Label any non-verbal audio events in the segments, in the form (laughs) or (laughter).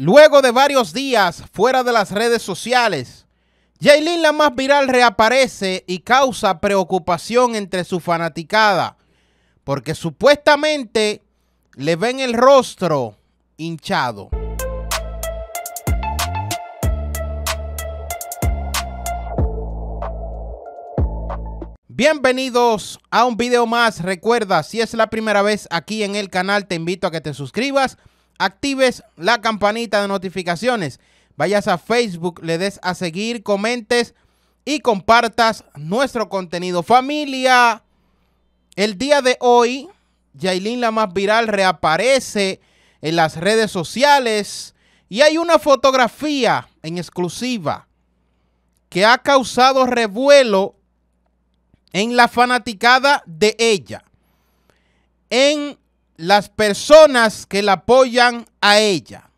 Luego de varios días fuera de las redes sociales, Jaylin la más viral reaparece y causa preocupación entre su fanaticada, porque supuestamente le ven el rostro hinchado. Bienvenidos a un video más. Recuerda, si es la primera vez aquí en el canal, te invito a que te suscribas actives la campanita de notificaciones, vayas a Facebook, le des a seguir, comentes y compartas nuestro contenido. Familia, el día de hoy, Yailin la más viral reaparece en las redes sociales y hay una fotografía en exclusiva que ha causado revuelo en la fanaticada de ella. En las personas que la apoyan a ella.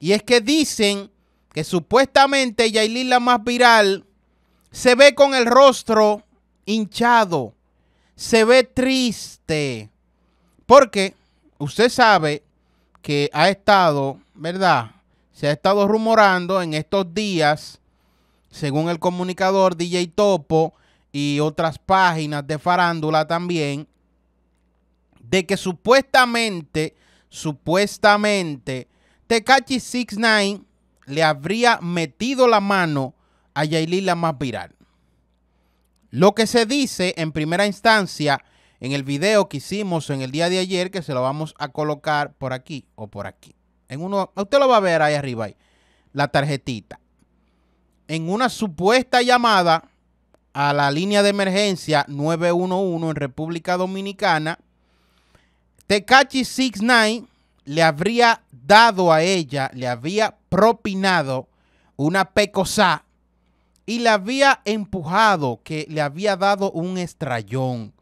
Y es que dicen que supuestamente Yailila la más viral se ve con el rostro hinchado, se ve triste, porque usted sabe que ha estado, ¿verdad? Se ha estado rumorando en estos días, según el comunicador DJ Topo y otras páginas de farándula también, de que supuestamente, supuestamente, Tekachi 69 le habría metido la mano a la más viral. Lo que se dice en primera instancia en el video que hicimos en el día de ayer, que se lo vamos a colocar por aquí o por aquí. En uno, usted lo va a ver ahí arriba, la tarjetita. En una supuesta llamada a la línea de emergencia 911 en República Dominicana, Tecachi 69 le habría dado a ella, le había propinado una pecosá y le había empujado, que le había dado un estrellón.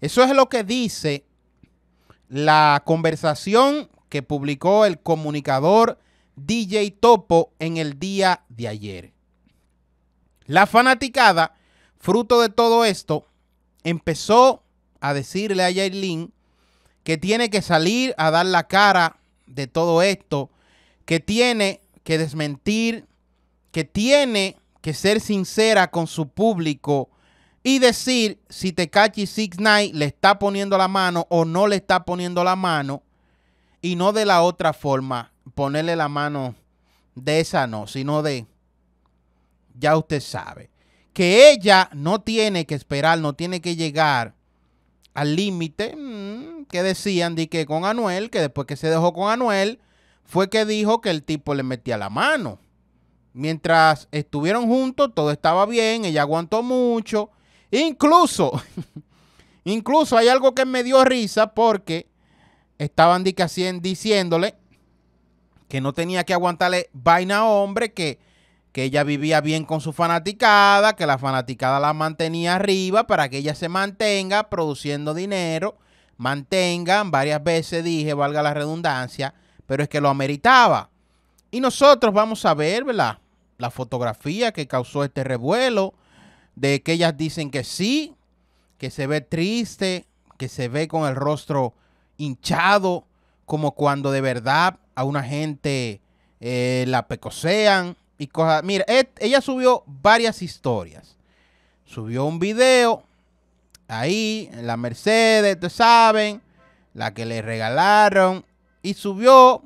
Eso es lo que dice la conversación que publicó el comunicador DJ Topo en el día de ayer. La fanaticada, fruto de todo esto, empezó a decirle a Yailin que tiene que salir a dar la cara de todo esto, que tiene que desmentir, que tiene que ser sincera con su público y decir si Tecachi Six Night le está poniendo la mano o no le está poniendo la mano y no de la otra forma ponerle la mano de esa no, sino de ya usted sabe que ella no tiene que esperar, no tiene que llegar al límite. Mm, que decían de que con Anuel, que después que se dejó con Anuel, fue que dijo que el tipo le metía la mano. Mientras estuvieron juntos, todo estaba bien, ella aguantó mucho. Incluso, (laughs) incluso hay algo que me dio risa porque estaban diciéndole que no tenía que aguantarle vaina a hombre, que, que ella vivía bien con su fanaticada, que la fanaticada la mantenía arriba para que ella se mantenga produciendo dinero mantengan, varias veces dije, valga la redundancia, pero es que lo ameritaba. Y nosotros vamos a ver, La fotografía que causó este revuelo, de que ellas dicen que sí, que se ve triste, que se ve con el rostro hinchado, como cuando de verdad a una gente eh, la pecosean y cosas. Mira, ella subió varias historias. Subió un video ahí, en la Mercedes, ustedes saben, la que le regalaron. Y subió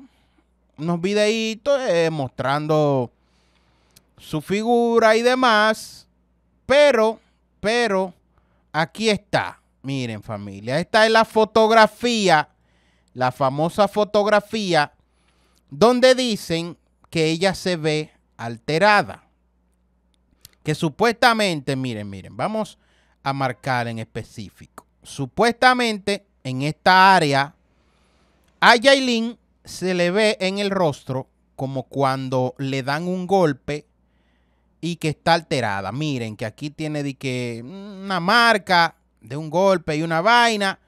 unos videitos eh, mostrando su figura y demás. Pero, pero, aquí está. Miren familia, esta es la fotografía, la famosa fotografía, donde dicen que ella se ve alterada. Que supuestamente, miren, miren, vamos a marcar en específico. Supuestamente en esta área a Yailin se le ve en el rostro como cuando le dan un golpe y que está alterada. Miren que aquí tiene de que una marca de un golpe y una vaina.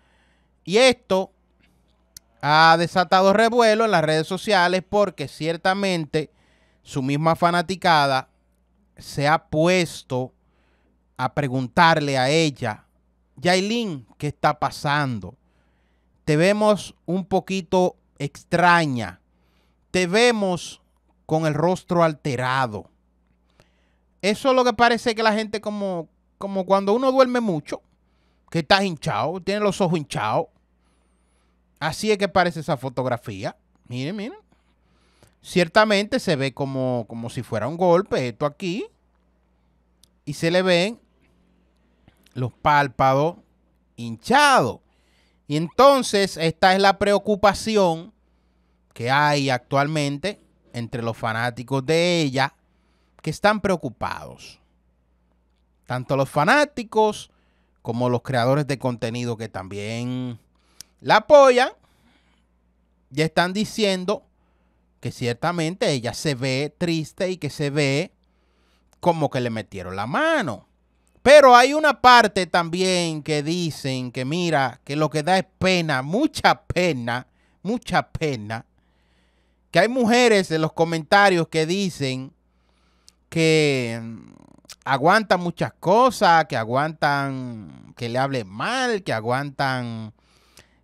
Y esto ha desatado revuelo en las redes sociales porque ciertamente su misma fanaticada se ha puesto a preguntarle a ella, Yailin, ¿qué está pasando? Te vemos un poquito extraña, te vemos con el rostro alterado. Eso es lo que parece que la gente como, como cuando uno duerme mucho, que está hinchado, tiene los ojos hinchados. Así es que parece esa fotografía. Miren, miren. Ciertamente se ve como, como si fuera un golpe, esto aquí. Y se le ven los párpados hinchados. Y entonces esta es la preocupación que hay actualmente entre los fanáticos de ella que están preocupados. Tanto los fanáticos como los creadores de contenido que también la apoyan, ya están diciendo que ciertamente ella se ve triste y que se ve como que le metieron la mano. Pero hay una parte también que dicen que mira, que lo que da es pena, mucha pena, mucha pena. Que hay mujeres en los comentarios que dicen que mm, aguantan muchas cosas, que aguantan que le hablen mal, que aguantan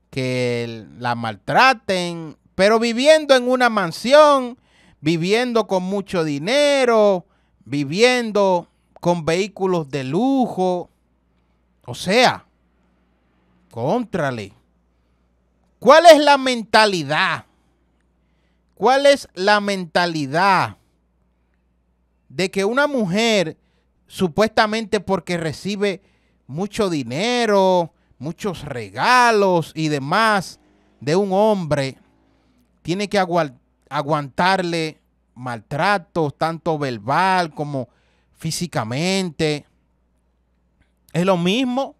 que la maltraten, pero viviendo en una mansión, viviendo con mucho dinero, viviendo con vehículos de lujo. O sea, contrale. ¿Cuál es la mentalidad? ¿Cuál es la mentalidad de que una mujer, supuestamente porque recibe mucho dinero, muchos regalos y demás de un hombre, tiene que aguantarle maltratos, tanto verbal como físicamente. Es lo mismo.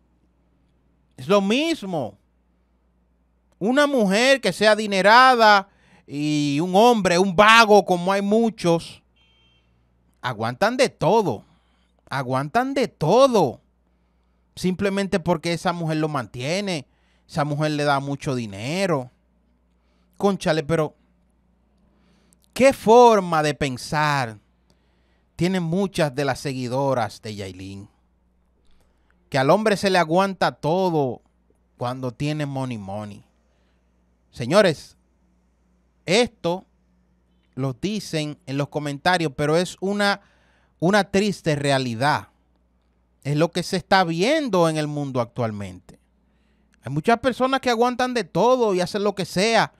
Es lo mismo. Una mujer que sea adinerada y un hombre, un vago, como hay muchos, aguantan de todo. Aguantan de todo. Simplemente porque esa mujer lo mantiene. Esa mujer le da mucho dinero. Conchale, pero qué forma de pensar tiene muchas de las seguidoras de Yailin. Que al hombre se le aguanta todo cuando tiene money money. Señores, esto lo dicen en los comentarios, pero es una, una triste realidad. Es lo que se está viendo en el mundo actualmente. Hay muchas personas que aguantan de todo y hacen lo que sea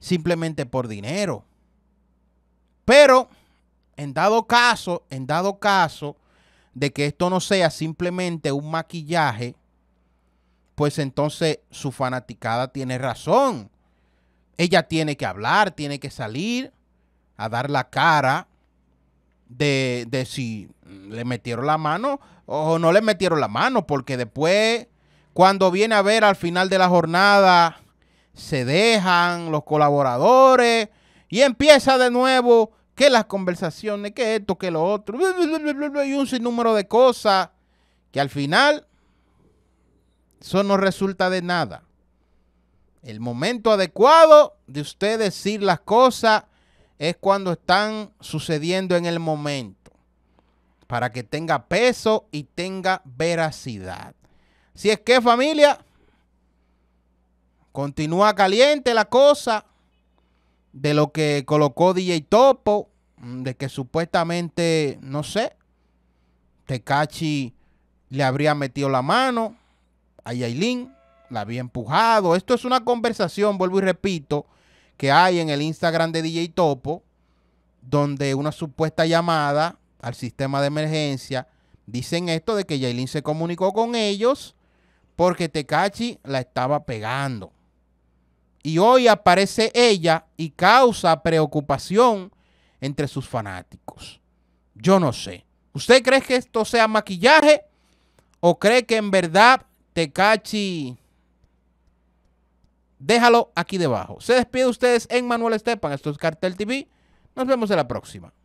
simplemente por dinero. Pero en dado caso, en dado caso de que esto no sea simplemente un maquillaje, pues entonces su fanaticada tiene razón. Ella tiene que hablar, tiene que salir a dar la cara de, de si le metieron la mano o no le metieron la mano, porque después, cuando viene a ver al final de la jornada, se dejan los colaboradores y empieza de nuevo que las conversaciones, que esto, que lo otro, hay un sinnúmero de cosas que al final eso no resulta de nada. El momento adecuado de usted decir las cosas es cuando están sucediendo en el momento, para que tenga peso y tenga veracidad. Si es que familia, continúa caliente la cosa de lo que colocó DJ Topo, Mm, de que supuestamente, no sé, Tecachi le habría metido la mano a Yailin, la había empujado. Esto es una conversación, vuelvo y repito, que hay en el Instagram de DJ Topo, donde una supuesta llamada al sistema de emergencia, dicen esto de que Yailin se comunicó con ellos porque Tecachi la estaba pegando. Y hoy aparece ella y causa preocupación entre sus fanáticos. Yo no sé. ¿Usted cree que esto sea maquillaje? ¿O cree que en verdad te cachi? Déjalo aquí debajo. Se despide ustedes en Manuel Estepan. Esto es Cartel TV. Nos vemos en la próxima.